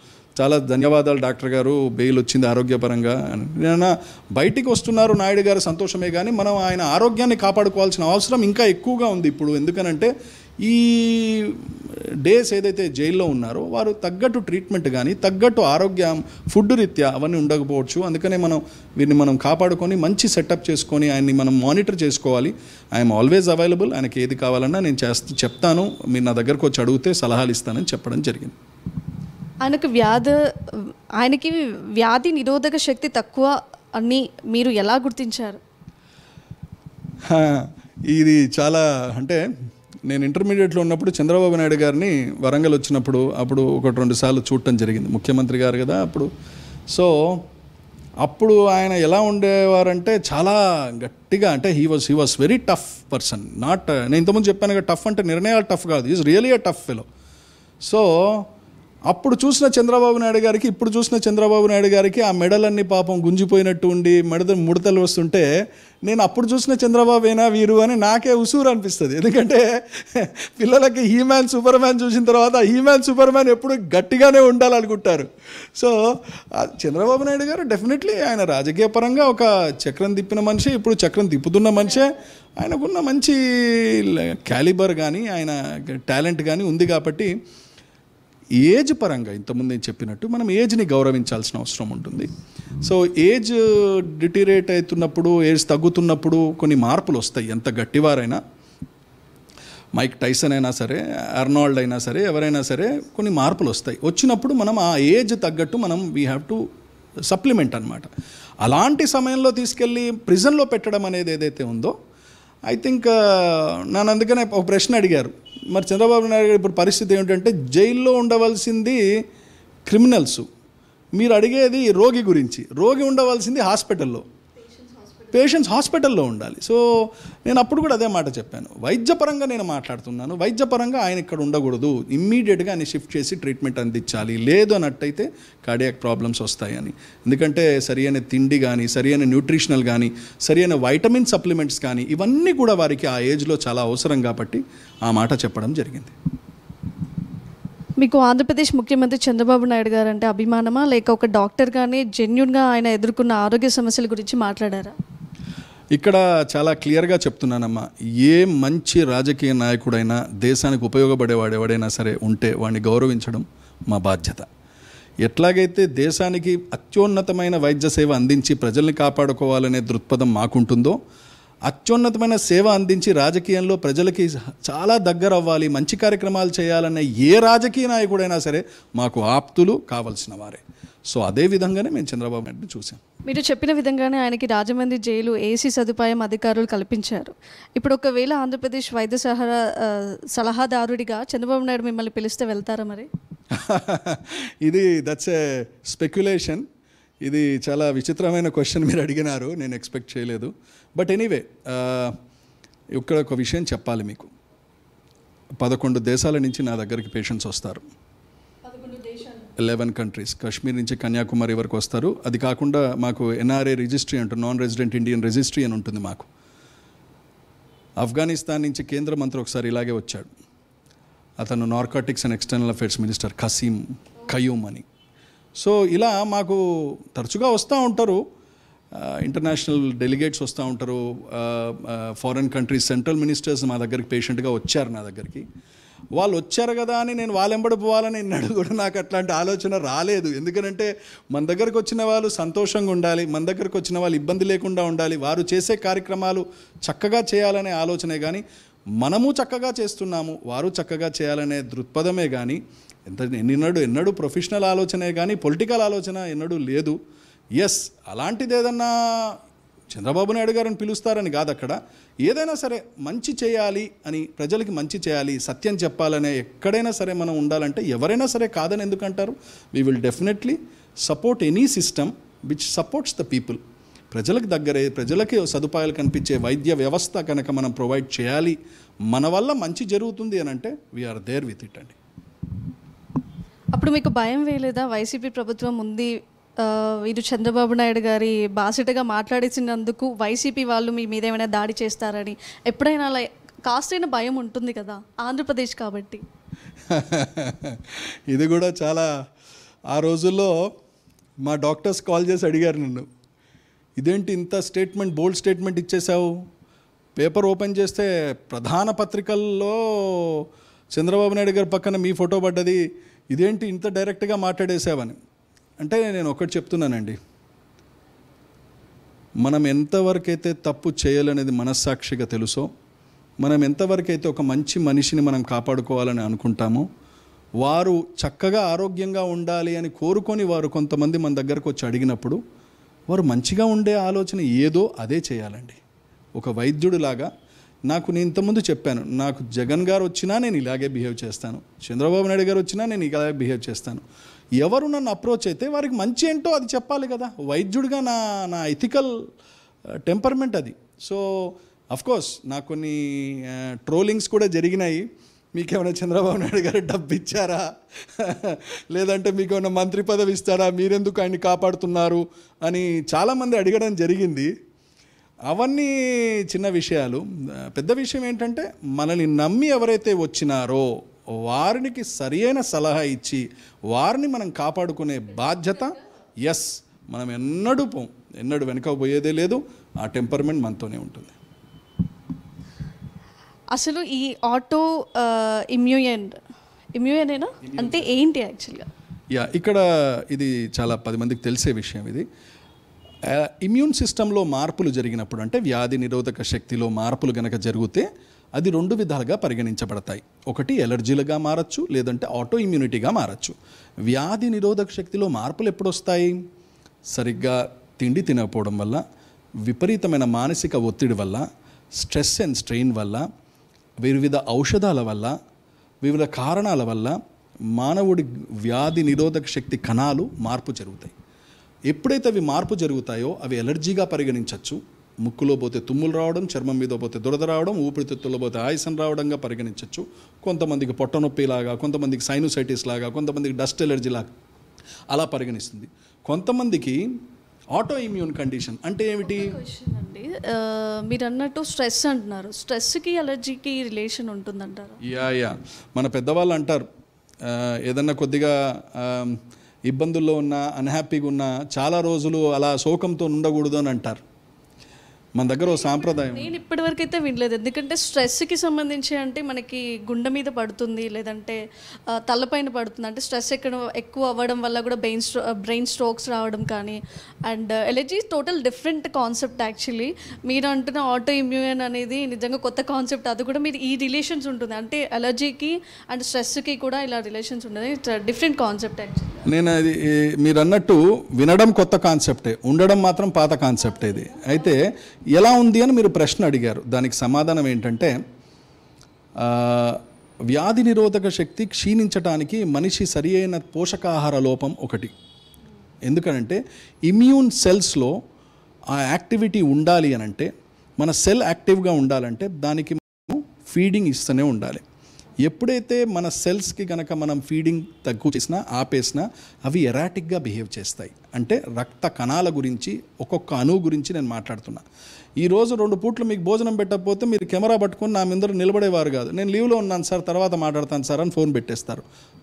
చాలా ధన్యవాదాలు డాక్టర్ గారు బెయిల్ వచ్చింది ఆరోగ్యపరంగా నేను బయటికి వస్తున్నారు నాయుడు గారు సంతోషమే కానీ మనం ఆయన ఆరోగ్యాన్ని కాపాడుకోవాల్సిన అవసరం ఇంకా ఎక్కువగా ఉంది ఇప్పుడు ఎందుకనంటే ఈ డేస్ ఏదైతే జైల్లో ఉన్నారో వారు తగ్గట్టు ట్రీట్మెంట్ కానీ తగ్గట్టు ఆరోగ్యం ఫుడ్ రీత్యా అవన్నీ ఉండకపోవచ్చు అందుకనే మనం వీరిని మనం కాపాడుకొని మంచి సెటప్ చేసుకొని ఆయన్ని మనం మానిటర్ చేసుకోవాలి ఐఎమ్ ఆల్వేస్ అవైలబుల్ ఆయనకి ఏది కావాలన్నా నేను చేస్త చెప్తాను మీరు నా దగ్గరకు వచ్చి అడిగితే సలహాలు ఇస్తానని చెప్పడం జరిగింది ఆయనకు వ్యాధి ఆయనకి వ్యాధి నిరోధక శక్తి తక్కువ అని మీరు ఎలా గుర్తించారు ఇది చాలా అంటే నేను ఇంటర్మీడియట్లో ఉన్నప్పుడు చంద్రబాబు నాయుడు గారిని వరంగల్ వచ్చినప్పుడు అప్పుడు ఒకటి రెండు సార్లు చూడటం జరిగింది ముఖ్యమంత్రి గారు కదా అప్పుడు సో అప్పుడు ఆయన ఎలా ఉండేవారంటే చాలా గట్టిగా అంటే he was he was very tough person not నేను ఇంతకుముందు చెప్పాను కదా టఫ్ అంటే నిర్ణయాలు టఫ్ కాదు is really a tough fellow so అప్పుడు చూసిన చంద్రబాబు నాయుడు గారికి ఇప్పుడు చూసిన చంద్రబాబు నాయుడు గారికి ఆ మెడలన్నీ పాపం గుంజిపోయినట్టు ఉండి మెడ ముడతలు వస్తుంటే నేను అప్పుడు చూసిన అయినా వీరు అని నాకే ఉసూరు అనిపిస్తుంది ఎందుకంటే పిల్లలకి హీమ్యాన్ సూపర్ మ్యాన్ చూసిన తర్వాత హీమాన్ సూపర్ మ్యాన్ ఎప్పుడు గట్టిగానే ఉండాలనుకుంటారు సో చంద్రబాబు నాయుడు గారు డెఫినెట్లీ ఆయన రాజకీయ పరంగా ఒక చక్రం తిప్పిన మనిషి ఇప్పుడు చక్రం తిప్పుతున్న మనిషే ఆయనకున్న మంచి క్యాలిబర్ కానీ ఆయన టాలెంట్ కానీ ఉంది కాబట్టి ఏజ్ పరంగా ఇంతకుముందు నేను చెప్పినట్టు మనం ఏజ్ని గౌరవించాల్సిన అవసరం ఉంటుంది సో ఏజ్ డిటీరేట్ అవుతున్నప్పుడు ఏజ్ తగ్గుతున్నప్పుడు కొన్ని మార్పులు వస్తాయి ఎంత గట్టివారైనా మైక్ టైసన్ అయినా సరే అర్నాల్డ్ అయినా సరే ఎవరైనా సరే కొన్ని మార్పులు వస్తాయి వచ్చినప్పుడు మనం ఆ ఏజ్ తగ్గట్టు మనం వీ హ్యావ్ టు సప్లిమెంట్ అనమాట అలాంటి సమయంలో తీసుకెళ్ళి ప్రిజన్లో పెట్టడం అనేది ఏదైతే ఉందో ఐ థింక్ uh, నన్ను అందుకనే ఒక ప్రశ్న అడిగారు మరి చంద్రబాబు నాయుడు గారు ఇప్పుడు పరిస్థితి ఏమిటంటే జైల్లో ఉండవలసింది క్రిమినల్స్ మీరు అడిగేది రోగి గురించి రోగి ఉండవలసింది హాస్పిటల్లో పేషెంట్స్ హాస్పిటల్లో ఉండాలి సో నేను అప్పుడు కూడా అదే మాట చెప్పాను వైద్యపరంగా నేను మాట్లాడుతున్నాను వైద్యపరంగా ఆయన ఇక్కడ ఉండకూడదు ఇమ్మీడియట్గా ఆయన షిఫ్ట్ చేసి ట్రీట్మెంట్ అందించాలి లేదు అన్నట్టయితే కార్డియాక్ ప్రాబ్లమ్స్ వస్తాయని ఎందుకంటే సరి అయిన తిండి కానీ సరి అయిన న్యూట్రిషనల్ కానీ సరి అయిన వైటమిన్ సప్లిమెంట్స్ కానీ ఇవన్నీ కూడా వారికి ఆ ఏజ్లో చాలా అవసరం కాబట్టి ఆ మాట చెప్పడం జరిగింది మీకు ఆంధ్రప్రదేశ్ ముఖ్యమంత్రి చంద్రబాబు నాయుడు గారు అంటే అభిమానమా లేక ఒక డాక్టర్గానే జెన్యున్గా ఆయన ఎదుర్కొన్న ఆరోగ్య సమస్యల గురించి మాట్లాడారా ఇక్కడ చాలా క్లియర్గా చెప్తున్నానమ్మా ఏ మంచి రాజకీయ నాయకుడైనా దేశానికి ఉపయోగపడేవాడు ఎవడైనా సరే ఉంటే వాడిని గౌరవించడం మా బాధ్యత ఎట్లాగైతే దేశానికి అత్యున్నతమైన వైద్య సేవ అందించి ప్రజల్ని కాపాడుకోవాలనే దృక్పథం మాకుంటుందో అత్యున్నతమైన సేవ అందించి రాజకీయంలో ప్రజలకి చాలా దగ్గర అవ్వాలి మంచి కార్యక్రమాలు చేయాలన్న ఏ రాజకీయ నాయకుడైనా సరే మాకు ఆప్తులు కావలసిన వారే సో అదే విధంగానే మేము చంద్రబాబు నాయుడు చూసాం మీరు చెప్పిన విధంగానే ఆయనకి రాజమండ్రి జైలు ఏసీ సదుపాయం అధికారులు కల్పించారు ఇప్పుడు ఒకవేళ ఆంధ్రప్రదేశ్ వైద్య సహా సలహాదారుడిగా చంద్రబాబు నాయుడు మిమ్మల్ని పిలిస్తే వెళ్తారా మరి [laughs] ఇది దట్స్ ఏ స్పెక్యులేషన్ ఇది చాలా విచిత్రమైన క్వశ్చన్ మీరు అడిగినారు నేను ఎక్స్పెక్ట్ చేయలేదు బట్ ఎనీవే uh, ఇక్కడ ఒక విషయం చెప్పాలి మీకు పదకొండు దేశాల నుంచి నా దగ్గరికి పేషెంట్స్ వస్తారు లెవెన్ కంట్రీస్ కాశ్మీర్ నుంచి కన్యాకుమారి వరకు వస్తారు అది కాకుండా మాకు ఎన్ఆర్ఏ రిజిస్ట్రీ అంటూ నాన్ రెసిడెంట్ ఇండియన్ రిజిస్ట్రీ అని ఉంటుంది మాకు ఆఫ్ఘనిస్తాన్ నుంచి కేంద్ర మంత్రి ఒకసారి ఇలాగే వచ్చాడు అతను narcotics and external affairs minister Qasim Qayum అని సో ఇలా మాకు తరచుగా వస్తూ ఉంటారు ఇంటర్నేషనల్ డెలిగేట్స్ వస్తూ ఉంటారు ఫారెన్ కంట్రీస్ సెంట్రల్ మినిస్టర్స్ మా దగ్గరికి పేషెంట్గా వచ్చారు నా దగ్గరికి వాళ్ళు వచ్చారు కదా అని నేను ఎంబడి పోవాలని నేను కూడా నాకు అట్లాంటి ఆలోచన రాలేదు ఎందుకంటే మన దగ్గరకు వచ్చిన వాళ్ళు సంతోషంగా ఉండాలి మన దగ్గరకు వచ్చిన వాళ్ళు ఇబ్బంది లేకుండా ఉండాలి వారు చేసే కార్యక్రమాలు చక్కగా చేయాలనే ఆలోచనే కానీ మనము చక్కగా చేస్తున్నాము వారు చక్కగా చేయాలనే దృక్పథమే కానీ ఎంత ఎన్నడూ ఎన్నడూ ప్రొఫెషనల్ ఆలోచనే కానీ పొలిటికల్ ఆలోచన ఎన్నడూ లేదు ఎస్ అలాంటిది ఏదన్నా చంద్రబాబు నాయుడు గారిని పిలుస్తారని కాదు అక్కడ ఏదైనా సరే మంచి చేయాలి అని ప్రజలకి మంచి చేయాలి సత్యం చెప్పాలనే ఎక్కడైనా సరే మనం ఉండాలంటే ఎవరైనా సరే కాదని ఎందుకంటారు we will definitely support any system which supports the people ప్రజలకు దగ్గరే ప్రజలకి సదుపాయాలు కనిపించే వైద్య వ్యవస్థ కనుక మనం ప్రొవైడ్ చేయాలి మన వల్ల మంచి జరుగుతుంది అని అంటే వీఆర్ దేర్ విత్ ఇట్ అండి అప్పుడు మీకు భయం వేయలేదా వైసీపీ ప్రభుత్వం ఉంది వీరు చంద్రబాబు నాయుడు గారి బాసిటగా మాట్లాడేసినందుకు వైసీపీ వాళ్ళు మీ మీద ఏమైనా దాడి చేస్తారని ఎప్పుడైనా అలా అయిన భయం ఉంటుంది కదా ఆంధ్రప్రదేశ్ కాబట్టి ఇది కూడా చాలా ఆ రోజుల్లో మా డాక్టర్స్ కాల్ చేసి అడిగారు నన్ను ఇదేంటి ఇంత స్టేట్మెంట్ బోల్డ్ స్టేట్మెంట్ ఇచ్చేసావు పేపర్ ఓపెన్ చేస్తే ప్రధాన పత్రికల్లో చంద్రబాబు నాయుడు గారి పక్కన మీ ఫోటో పడ్డది ఇదేంటి ఇంత డైరెక్ట్గా మాట్లాడేసావని అంటే నేను ఒకటి చెప్తున్నానండి మనం ఎంతవరకైతే తప్పు చేయాలనేది మనస్సాక్షిగా తెలుసో మనం ఎంతవరకైతే ఒక మంచి మనిషిని మనం కాపాడుకోవాలని అనుకుంటామో వారు చక్కగా ఆరోగ్యంగా ఉండాలి అని కోరుకొని వారు కొంతమంది మన దగ్గరకు వచ్చి అడిగినప్పుడు వారు మంచిగా ఉండే ఆలోచన ఏదో అదే చేయాలండి ఒక వైద్యుడిలాగా నాకు నేను ఇంతకుముందు చెప్పాను నాకు జగన్ గారు వచ్చినా నేను ఇలాగే బిహేవ్ చేస్తాను చంద్రబాబు నాయుడు గారు వచ్చినా నేను ఇలాగే బిహేవ్ చేస్తాను ఎవరు నన్ను అప్రోచ్ అయితే వారికి మంచి ఏంటో అది చెప్పాలి కదా వైద్యుడిగా నా నా ఇథికల్ టెంపర్మెంట్ uh, అది సో అఫ్కోర్స్ నా కొన్ని ట్రోలింగ్స్ uh, కూడా జరిగినాయి మీకేమైనా చంద్రబాబు నాయుడు గారు డబ్బు ఇచ్చారా [laughs] లేదంటే మీకు ఏమైనా మంత్రి పదవి ఇస్తారా మీరెందుకు ఆయన్ని కాపాడుతున్నారు అని చాలామంది అడగడం జరిగింది అవన్నీ చిన్న విషయాలు uh, పెద్ద విషయం ఏంటంటే మనల్ని నమ్మి ఎవరైతే వచ్చినారో వారికి సరియైన సలహా ఇచ్చి వారిని మనం కాపాడుకునే బాధ్యత ఎస్ మనం ఎన్నడూ పోం ఎన్నడూ వెనుక పోయేదే లేదు ఆ టెంపర్మెంట్ మనతోనే ఉంటుంది అసలు ఈ ఆటో ఇమ్యూయన్ ఇమ్యూయనేనా అంటే ఏంటి యాక్చువల్గా యా ఇక్కడ ఇది చాలా పది మందికి తెలిసే విషయం ఇది ఇమ్యూన్ సిస్టంలో మార్పులు జరిగినప్పుడు అంటే వ్యాధి నిరోధక శక్తిలో మార్పులు కనుక జరిగితే అది రెండు విధాలుగా పరిగణించబడతాయి ఒకటి ఎలర్జీలుగా మారచ్చు లేదంటే ఆటో ఇమ్యూనిటీగా మారచ్చు వ్యాధి నిరోధక శక్తిలో మార్పులు ఎప్పుడు వస్తాయి సరిగ్గా తిండి తినకపోవడం వల్ల విపరీతమైన మానసిక ఒత్తిడి వల్ల స్ట్రెస్ అండ్ స్ట్రెయిన్ వల్ల వివిధ ఔషధాల వల్ల వివిధ కారణాల వల్ల మానవుడి వ్యాధి నిరోధక శక్తి కణాలు మార్పు జరుగుతాయి ఎప్పుడైతే అవి మార్పు జరుగుతాయో అవి ఎలర్జీగా పరిగణించవచ్చు ముక్కులో పోతే తుమ్ములు రావడం చర్మం మీద పోతే దురద రావడం ఊపిరితిత్తుల్లో పోతే ఆయాసం రావడంగా పరిగణించవచ్చు కొంతమందికి పొట్టనొప్పి లాగా కొంతమందికి సైనోసైటిస్ లాగా కొంతమందికి డస్ట్ ఎలర్జీ లాగా అలా పరిగణిస్తుంది కొంతమందికి ఆటో ఇమ్యూన్ కండిషన్ అంటే ఏమిటి మీరు అన్నట్టు స్ట్రెస్ అంటున్నారు స్ట్రెస్కి ఎలర్జీకి రిలేషన్ ఉంటుందంటారు యా యా మన పెద్దవాళ్ళు అంటారు ఏదన్నా కొద్దిగా ఇబ్బందుల్లో ఉన్న అన్హ్యాపీగా ఉన్న చాలా రోజులు అలా శోకంతో ఉండకూడదు అని అంటారు మన దగ్గర ఒక సాంప్రదాయం నేను ఇప్పటివరకు అయితే వినలేదు ఎందుకంటే స్ట్రెస్కి సంబంధించి అంటే మనకి గుండె మీద పడుతుంది లేదంటే తలపైన పడుతుంది అంటే స్ట్రెస్ ఎక్కడ ఎక్కువ అవ్వడం వల్ల కూడా బ్రెయిన్ స్ట్రో బ్రెయిన్ స్ట్రోక్స్ రావడం కానీ and allergy total different concept actually మీరు అంటున్న ఆటో ఇమ్యూన్ అనేది నిజంగా కొత్త కాన్సెప్ట్ అది కూడా మీరు ఈ రిలేషన్స్ ఉంటుంది అంటే ఎలర్జీకి అండ్ స్ట్రెస్కి కూడా ఇలా రిలేషన్స్ ఉంటుంది డిఫరెంట్ కాన్సెప్ట్ యాక్చువల్లీ నేను అది మీరు అన్నట్టు వినడం కొత్త కాన్సెప్టే ఉండడం మాత్రం పాత కాన్సెప్ట్ ఇది అయితే ఎలా ఉంది అని మీరు ప్రశ్న అడిగారు దానికి సమాధానం ఏంటంటే వ్యాధి నిరోధక శక్తి క్షీణించడానికి మనిషి సరి అయిన పోషకాహార లోపం ఒకటి ఎందుకనంటే ఇమ్యూన్ సెల్స్లో ఆ యాక్టివిటీ ఉండాలి అనంటే మన సెల్ యాక్టివ్గా ఉండాలంటే దానికి మనం ఫీడింగ్ ఇస్తూనే ఉండాలి ఎప్పుడైతే మన సెల్స్కి కనుక మనం ఫీడింగ్ తగ్గు చేసినా ఆపేసినా అవి ఎరాటిక్గా బిహేవ్ చేస్తాయి అంటే రక్త కణాల గురించి ఒక్కొక్క అణువు గురించి నేను మాట్లాడుతున్నా ఈరోజు రెండు పూట్లు మీకు భోజనం పెట్టకపోతే మీరు కెమెరా పట్టుకుని నా ముందర నిలబడేవారు కాదు నేను లీవ్లో ఉన్నాను సార్ తర్వాత మాట్లాడతాను సార్ అని ఫోన్ పెట్టేస్తారు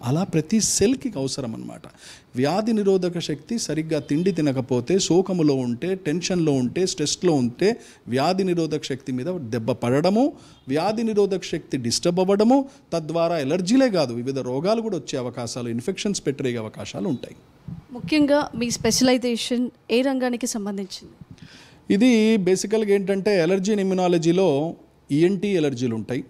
అలా ప్రతి సెల్కి అవసరం అనమాట వ్యాధి నిరోధక శక్తి సరిగ్గా తిండి తినకపోతే శోకములో ఉంటే టెన్షన్లో ఉంటే స్ట్రెస్లో ఉంటే వ్యాధి నిరోధక శక్తి మీద దెబ్బ పడడము వ్యాధి నిరోధక శక్తి డిస్టర్బ్ అవ్వడము తద్వారా ఎలర్జీలే కాదు వివిధ రోగాలు కూడా వచ్చే అవకాశాలు ఇన్ఫెక్షన్స్ పెట్టే అవకాశాలు ఉంటాయి ముఖ్యంగా మీ స్పెషలైజేషన్ ఏ రంగానికి సంబంధించింది ఇది బేసికల్గా ఏంటంటే ఎలర్జీ ఇమ్యునాలజీలో ఈఎన్టీ ఎలర్జీలు ఉంటాయి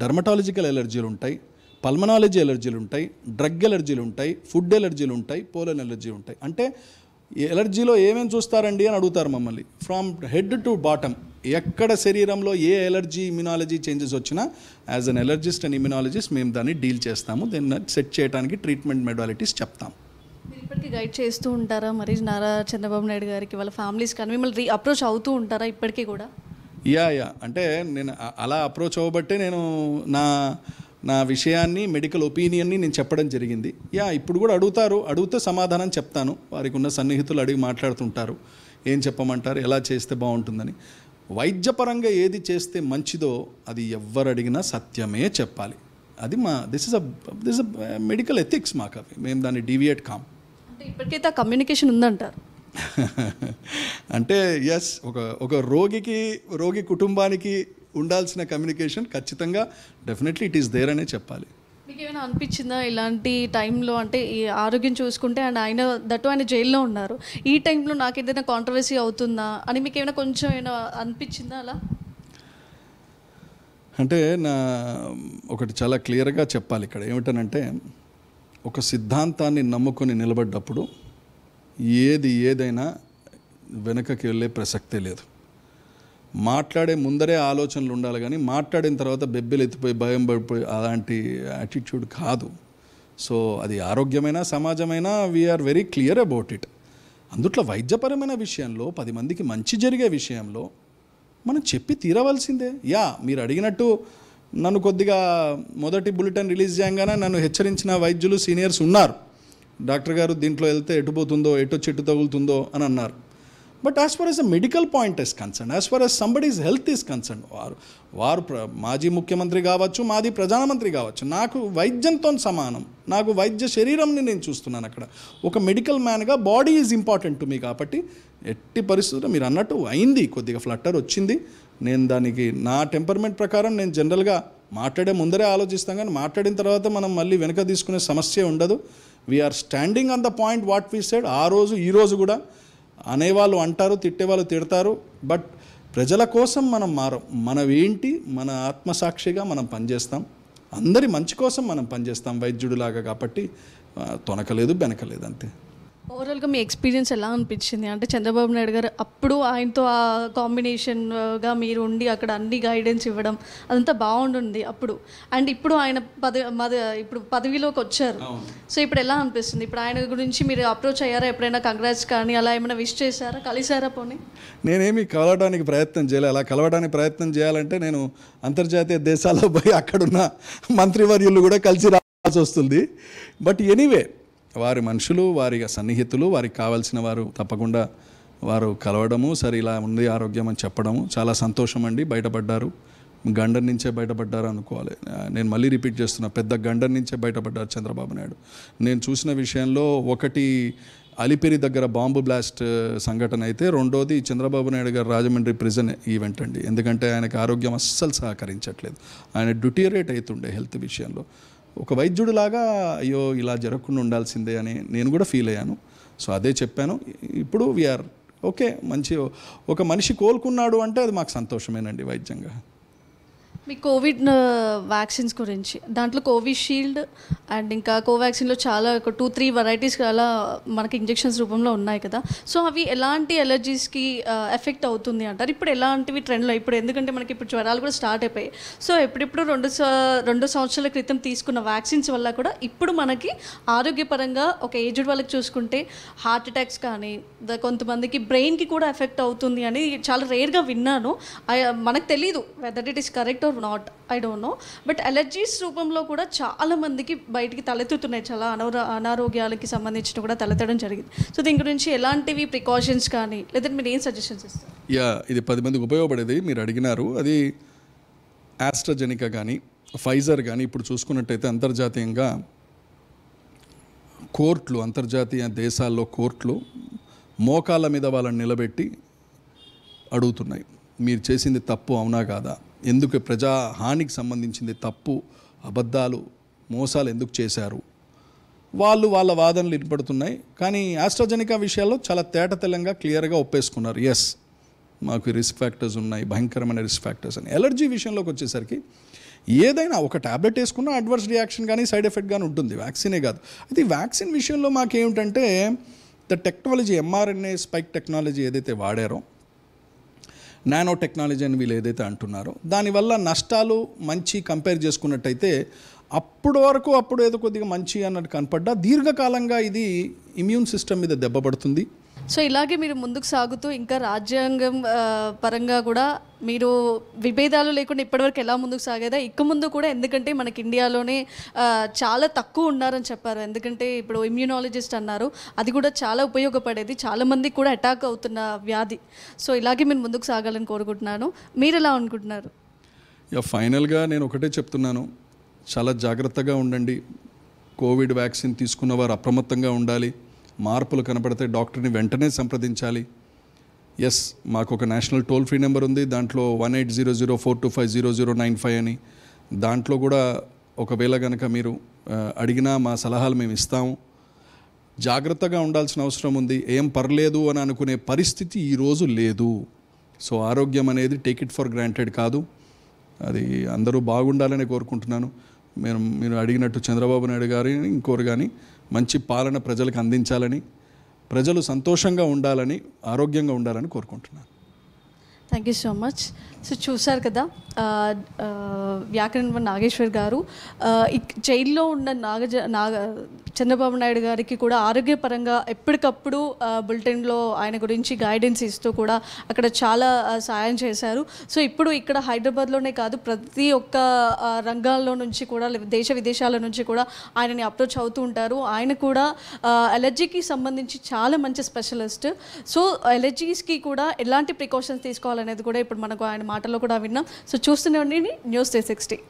డర్మటాలజికల్ ఎలర్జీలు ఉంటాయి పల్మనాలజీ ఎలర్జీలు ఉంటాయి డ్రగ్ ఎలర్జీలు ఉంటాయి ఫుడ్ ఎలర్జీలు ఉంటాయి పోలన్ ఎలర్జీలు ఉంటాయి అంటే ఎలర్జీలో ఏమేమి చూస్తారండి అని అడుగుతారు మమ్మల్ని ఫ్రమ్ హెడ్ టు బాటమ్ ఎక్కడ శరీరంలో ఏ ఎలర్జీ ఇమ్యునాలజీ చేంజెస్ వచ్చినా as an allergist and immunologist మేము దాన్ని డీల్ చేస్తాము దెన్ సెట్ చేయడానికి ట్రీట్మెంట్ మెడాలిటీస్ చెప్తాము ఇప్పటికీ గైడ్ చేస్తూ ఉంటారా మరి నారా చంద్రబాబు నాయుడు గారికి వాళ్ళ ఫ్యామిలీస్ కానీ మిమ్మల్ని రీ అప్రోచ్ అవుతూ ఉంటారా ఇప్పటికీ కూడా యా యా అంటే నేను అలా అప్రోచ్ అవ్వబట్టే నేను నా నా విషయాన్ని మెడికల్ ఒపీనియన్ని నేను చెప్పడం జరిగింది యా ఇప్పుడు కూడా అడుగుతారు అడిగితే సమాధానం చెప్తాను వారికి ఉన్న సన్నిహితులు అడిగి మాట్లాడుతుంటారు ఏం చెప్పమంటారు ఎలా చేస్తే బాగుంటుందని వైద్యపరంగా ఏది చేస్తే మంచిదో అది ఎవ్వరు అడిగినా సత్యమే చెప్పాలి అది మా this is a this a medical ethics మాకు అవి మేము దాన్ని డీవియేట్ కాము ఇప్పటికైతే ఆ కమ్యూనికేషన్ ఉందంటారు [laughs] అంటే ఎస్ ఒక ఒక రోగికి రోగి కుటుంబానికి ఉండాల్సిన కమ్యూనికేషన్ ఖచ్చితంగా డెఫినెట్లీ ఇట్ ఈస్ దేర్ అనే చెప్పాలి మీకు ఏమైనా అనిపించిందా ఇలాంటి టైంలో అంటే ఈ ఆరోగ్యం చూసుకుంటే అండ్ ఆయన దట్టు ఆయన జైల్లో ఉన్నారు ఈ టైంలో నాకు ఏదైనా కాంట్రవర్సీ అవుతుందా అని మీకు ఏమైనా కొంచెం ఏమైనా అనిపించిందా అలా అంటే నా ఒకటి చాలా క్లియర్గా చెప్పాలి ఇక్కడ ఏమిటనంటే ఒక సిద్ధాంతాన్ని నమ్ముకొని నిలబడ్డప్పుడు ఏది ఏదైనా వెనకకి వెళ్ళే ప్రసక్తే లేదు మాట్లాడే ముందరే ఆలోచనలు ఉండాలి కానీ మాట్లాడిన తర్వాత బెబ్బెలు ఎత్తిపోయి భయం పడిపోయి అలాంటి యాటిట్యూడ్ కాదు సో అది ఆరోగ్యమైన సమాజమైన we're very clear about it అందుట్లో వైద్యపరమైన విషయంలో పది మందికి మంచి జరిగే విషయంలో మనం చెప్పి తీరవలసిందే యా మీరు అడిగినట్టు నన్ను కొద్దిగా మొదటి బులెటిన్ రిలీజ్ చేయగానే నన్ను హెచ్చరించిన వైద్యులు సీనియర్స్ ఉన్నారు డాక్టర్ గారు దీంట్లో వెళ్తే ఎటు పోతుందో ఎటు చెట్టు తగులుతుందో అని అన్నారు but as far as a medical point is concern as far as somebody's health is concern వారు వారు మాజీ ముఖ్యమంత్రి కావచ్చు మాది ప్రధానమంత్రి కావచ్చు నాకు వైద్యంతో సమానం నాకు వైద్య శరీరంని నేను చూస్తున్నాను అక్కడ ఒక మెడికల్ మ్యాన్గా body is important to me కాబట్టి ఎట్టి పరిస్థితుల్లో మీరు అన్నట్టు అయింది కొద్దిగా ఫ్లట్టర్ వచ్చింది నేను దానికి నా టెంపర్మెంట్ ప్రకారం నేను జనరల్గా మాట్లాడే ముందరే ఆలోచిస్తాం కానీ మాట్లాడిన తర్వాత మనం మళ్ళీ వెనక తీసుకునే సమస్య ఉండదు we're standing on the point what we said ఆ రోజు ఈ రోజు కూడా అనేవాళ్ళు అంటారు తిట్టేవాళ్ళు తిడతారు బట్ ప్రజల కోసం మనం మారం మనవేంటి మన ఆత్మసాక్షిగా మనం పనిచేస్తాం అందరి మంచి కోసం మనం పనిచేస్తాం వైద్యుడిలాగా కాబట్టి తొనకలేదు బెనకలేదు అంతే ఓవరాల్గా మీ ఎక్స్పీరియన్స్ ఎలా అనిపించింది అంటే చంద్రబాబు నాయుడు గారు అప్పుడు ఆయనతో ఆ కాంబినేషన్గా మీరు ఉండి అక్కడ అన్ని గైడెన్స్ ఇవ్వడం అదంతా బాగుండుంది అప్పుడు అండ్ ఇప్పుడు ఆయన పదవి ఇప్పుడు పదవిలోకి వచ్చారు సో ఇప్పుడు ఎలా అనిపిస్తుంది ఇప్పుడు ఆయన గురించి మీరు అప్రోచ్ అయ్యారా ఎప్పుడైనా కంగ్రాట్స్ కానీ అలా ఏమైనా విష్ చేశారా కలిసారా పోనీ నేనేమి కలవడానికి ప్రయత్నం చేయాలి అలా కలవడానికి ప్రయత్నం చేయాలంటే నేను అంతర్జాతీయ దేశాల్లో పోయి అక్కడున్న మంత్రివర్యులు కూడా కలిసి రావాల్సి వస్తుంది బట్ ఎనీవే వారి మనుషులు వారి సన్నిహితులు వారికి కావాల్సిన వారు తప్పకుండా వారు కలవడము సరే ఇలా ఉంది ఆరోగ్యం అని చెప్పడము చాలా సంతోషం అండి బయటపడ్డారు గండర్ నుంచే బయటపడ్డారు అనుకోవాలి నేను మళ్ళీ రిపీట్ చేస్తున్నా పెద్ద గండర్ నుంచే బయటపడ్డారు చంద్రబాబు నాయుడు నేను చూసిన విషయంలో ఒకటి అలిపిరి దగ్గర బాంబు బ్లాస్ట్ సంఘటన అయితే రెండోది చంద్రబాబు నాయుడు గారు రాజమండ్రి ప్రిజన్ ఈవెంట్ అండి ఎందుకంటే ఆయనకు ఆరోగ్యం అస్సలు సహకరించట్లేదు ఆయన డ్యూటీరేట్ అవుతుండే హెల్త్ విషయంలో ఒక వైద్యుడిలాగా అయ్యో ఇలా జరగకుండా ఉండాల్సిందే అని నేను కూడా ఫీల్ అయ్యాను సో అదే చెప్పాను ఇప్పుడు వీఆర్ ఓకే మంచి ఒక మనిషి కోలుకున్నాడు అంటే అది మాకు సంతోషమేనండి వైద్యంగా మీ కోవిడ్ వ్యాక్సిన్స్ గురించి దాంట్లో కోవిషీల్డ్ అండ్ ఇంకా కోవాక్సిన్లో చాలా ఒక టూ త్రీ వెరైటీస్ అలా మనకి ఇంజెక్షన్స్ రూపంలో ఉన్నాయి కదా సో అవి ఎలాంటి ఎలర్జీస్కి ఎఫెక్ట్ అవుతుంది అంటారు ఇప్పుడు ఎలాంటివి ట్రెండ్లో ఇప్పుడు ఎందుకంటే మనకి ఇప్పుడు జ్వరాలు కూడా స్టార్ట్ అయిపోయాయి సో ఎప్పుడెప్పుడు రెండు రెండు సంవత్సరాల క్రితం తీసుకున్న వ్యాక్సిన్స్ వల్ల కూడా ఇప్పుడు మనకి ఆరోగ్యపరంగా ఒక ఏజ్డ్ వాళ్ళకి చూసుకుంటే హార్ట్ అటాక్స్ కానీ కొంతమందికి బ్రెయిన్కి కూడా ఎఫెక్ట్ అవుతుంది అని చాలా రేర్గా విన్నాను మనకు తెలియదు whether it is correct or not I don't know but allergies రూపంలో కూడా చాలా మందికి బయటికి తలెత్తుతున్నాయి చాలా అనారో అనారోగ్యాలకి సంబంధించిన కూడా తలెత్తడం జరిగింది సో దీని గురించి ఎలాంటివి ప్రికాషన్స్ కానీ లేదంటే మీరు ఏం సజెషన్స్ ఇస్తారు యా ఇది పది మందికి ఉపయోగపడేది మీరు అడిగినారు అది ఆస్ట్రజెనికా కానీ ఫైజర్ కానీ ఇప్పుడు చూసుకున్నట్టయితే అంతర్జాతీయంగా కోర్టులు అంతర్జాతీయ దేశాల్లో కోర్టులు మోకాళ్ళ మీద వాళ్ళని నిలబెట్టి అడుగుతున్నాయి మీరు చేసింది తప్పు అవునా కాదా ఎందుకు ప్రజా హానికి సంబంధించింది తప్పు అబద్ధాలు మోసాలు ఎందుకు చేశారు వాళ్ళు వాళ్ళ వాదనలు వినపడుతున్నాయి కానీ ఆస్ట్రాజెనికా విషయాల్లో చాలా తేట తెల్లంగా క్లియర్గా ఒప్పేసుకున్నారు ఎస్ మాకు రిస్క్ ఫ్యాక్టర్స్ ఉన్నాయి భయంకరమైన రిస్క్ ఫ్యాక్టర్స్ అని ఎలర్జీ విషయంలోకి వచ్చేసరికి ఏదైనా ఒక ట్యాబ్లెట్ వేసుకున్న అడ్వర్స్ రియాక్షన్ కానీ సైడ్ ఎఫెక్ట్ కానీ ఉంటుంది వ్యాక్సినే కాదు అయితే వ్యాక్సిన్ విషయంలో మాకేమిటంటే the technology mRNA spike technology ఏదైతే వాడారో నానో టెక్నాలజీ అని వీళ్ళు ఏదైతే అంటున్నారో దానివల్ల నష్టాలు మంచి కంపేర్ చేసుకున్నట్టయితే అప్పుడు వరకు అప్పుడు ఏదో కొద్దిగా మంచి అన్నట్టు కనపడ్డా దీర్ఘకాలంగా ఇది ఇమ్యూన్ సిస్టమ్ మీద పడుతుంది సో ఇలాగే మీరు ముందుకు సాగుతూ ఇంకా రాజ్యాంగం పరంగా కూడా మీరు విభేదాలు లేకుండా ఇప్పటివరకు ఎలా ముందుకు సాగేదా ఇక ముందు కూడా ఎందుకంటే మనకి ఇండియాలోనే చాలా తక్కువ ఉన్నారని చెప్పారు ఎందుకంటే ఇప్పుడు ఇమ్యూనాలజిస్ట్ అన్నారు అది కూడా చాలా ఉపయోగపడేది చాలామందికి కూడా అటాక్ అవుతున్న వ్యాధి సో ఇలాగే మీరు ముందుకు సాగాలని కోరుకుంటున్నాను మీరు ఎలా అనుకుంటున్నారు ఫైనల్గా నేను ఒకటే చెప్తున్నాను చాలా జాగ్రత్తగా ఉండండి కోవిడ్ వ్యాక్సిన్ తీసుకున్న వారు అప్రమత్తంగా ఉండాలి మార్పులు కనపడితే డాక్టర్ని వెంటనే సంప్రదించాలి ఎస్ మాకు ఒక నేషనల్ టోల్ ఫ్రీ నెంబర్ ఉంది దాంట్లో one eight zero zero four two five zero zero nine five అని దాంట్లో కూడా ఒకవేళ కనుక మీరు అడిగినా మా సలహాలు మేము ఇస్తాము జాగ్రత్తగా ఉండాల్సిన అవసరం ఉంది ఏం పర్లేదు అని అనుకునే పరిస్థితి ఈరోజు లేదు సో ఆరోగ్యం అనేది టేక్ ఇట్ ఫర్ గ్రాంటెడ్ కాదు అది అందరూ బాగుండాలని కోరుకుంటున్నాను మీరు మీరు అడిగినట్టు చంద్రబాబు నాయుడు గారిని ఇంకోరు కానీ మంచి పాలన ప్రజలకు అందించాలని ప్రజలు సంతోషంగా ఉండాలని ఆరోగ్యంగా ఉండాలని కోరుకుంటున్నాను thank you so much so చూశారు కదా వ్యాకరణ నాగేశ్వర్ గారు జైల్లో ఉన్న నాగజ నాగ చంద్రబాబు నాయుడు గారికి కూడా ఆరోగ్యపరంగా ఎప్పటికప్పుడు బులెటిన్లో ఆయన గురించి గైడెన్స్ ఇస్తూ కూడా అక్కడ చాలా సాయం చేశారు సో ఇప్పుడు ఇక్కడ హైదరాబాద్లోనే కాదు ప్రతి ఒక్క రంగాల్లో నుంచి కూడా దేశ విదేశాల నుంచి కూడా ఆయనని అప్రోచ్ అవుతూ ఉంటారు ఆయన కూడా ఎలర్జీకి సంబంధించి చాలా మంచి స్పెషలిస్ట్ సో ఎలర్జీస్కి కూడా ఎలాంటి ప్రికాషన్స్ తీసుకోవాలని అనేది కూడా ఇప్పుడు మనకు ఆయన మాటల్లో కూడా విన్నాం సో చూస్తూనే ఉండండి న్యూస్ డే సిక్స్టీ